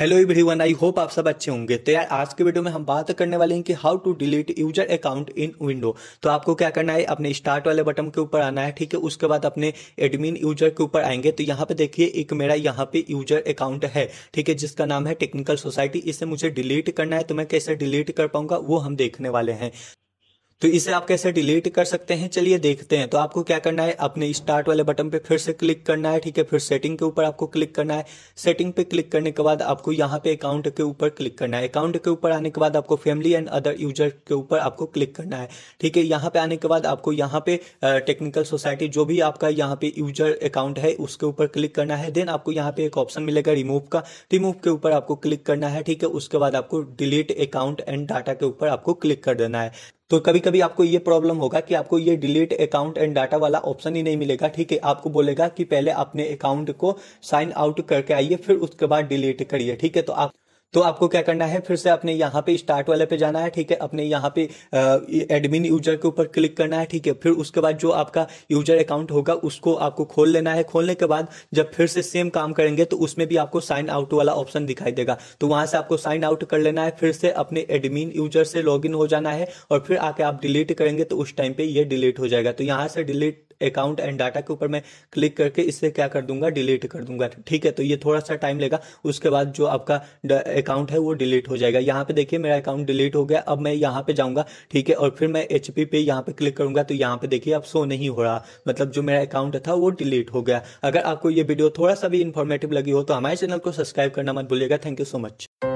hello everyone I hope आप सब अच्छे होंगे तो यार आज के वीडियो में हम बात करने वाले हैं कि how to delete user account in window तो आपको क्या करना है अपने स्टार्ट वाले बटन के ऊपर आना है ठीक है उसके बाद अपने एडमिन यूजर के ऊपर आएंगे तो यहाँ पे देखिए एक मेरा यहाँ पे यूजर अकाउंट है ठीक है जिसका नाम है टेक्निकल सोसाइटी इसे मुझे डिलीट करना है तो मैं कैसे डिलीट कर पाऊंगा वो हम देखने वाले हैं तो इसे आप कैसे डिलीट कर सकते हैं चलिए देखते हैं तो आपको क्या करना है अपने स्टार्ट वाले बटन पे फिर से क्लिक करना है ठीक है फिर सेटिंग के ऊपर आपको क्लिक करना है सेटिंग पे क्लिक करने के बाद आपको यहाँ पे अकाउंट के ऊपर क्लिक करना है अकाउंट के ऊपर आने के बाद आपको फैमिली एंड अदर यूजर के ऊपर आपको क्लिक करना है ठीक है यहाँ पे आने के बाद आपको यहाँ पे टेक्निकल सोसाइटी जो भी आपका यहाँ पे यूजर अकाउंट है उसके ऊपर क्लिक करना है देन आपको यहाँ पे एक ऑप्शन मिलेगा रिमूव का रिमूव के ऊपर आपको क्लिक करना है ठीक है उसके बाद आपको डिलीट अकाउंट एंड डाटा के ऊपर आपको क्लिक कर देना है तो कभी कभी आपको ये प्रॉब्लम होगा कि आपको ये डिलीट अकाउंट एंड डाटा वाला ऑप्शन ही नहीं मिलेगा ठीक है आपको बोलेगा कि पहले अपने अकाउंट को साइन आउट करके आइए फिर उसके बाद डिलीट करिए ठीक है तो आप तो आपको क्या करना है फिर से आपने यहाँ पे स्टार्ट वाले पे जाना है ठीक है अपने यहाँ पे एडमिन यूजर के ऊपर क्लिक करना है ठीक है फिर उसके बाद जो आपका यूजर अकाउंट होगा उसको आपको खोल लेना है खोलने के बाद जब फिर से सेम काम करेंगे तो उसमें भी आपको साइन आउट वाला ऑप्शन दिखाई देगा तो वहां से आपको साइन आउट कर लेना है फिर से अपने एडमिन यूजर से लॉग हो जाना है और फिर आके आप डिलीट करेंगे तो उस टाइम पे ये डिलीट हो जाएगा तो यहाँ से डिलीट अकाउंट एंड डाटा के ऊपर मैं क्लिक करके इसे क्या कर दूंगा डिलीट कर दूंगा ठीक है तो ये थोड़ा सा टाइम लेगा उसके बाद जो आपका अकाउंट है वो डिलीट हो जाएगा यहाँ पे देखिए मेरा अकाउंट डिलीट हो गया अब मैं यहाँ पे जाऊंगा ठीक है और फिर मैं एच पे यहाँ पे क्लिक करूंगा तो यहाँ पे देखिए अब सो नहीं हो रहा मतलब जो मेरा अकाउंट था वो डिलीट हो गया अगर आपको ये वीडियो थोड़ा सा भी इन्फॉर्मेटिव लगी हो तो हमारे चैनल को सब्सक्राइब करना मत भूलिएगा थैंक यू सो मच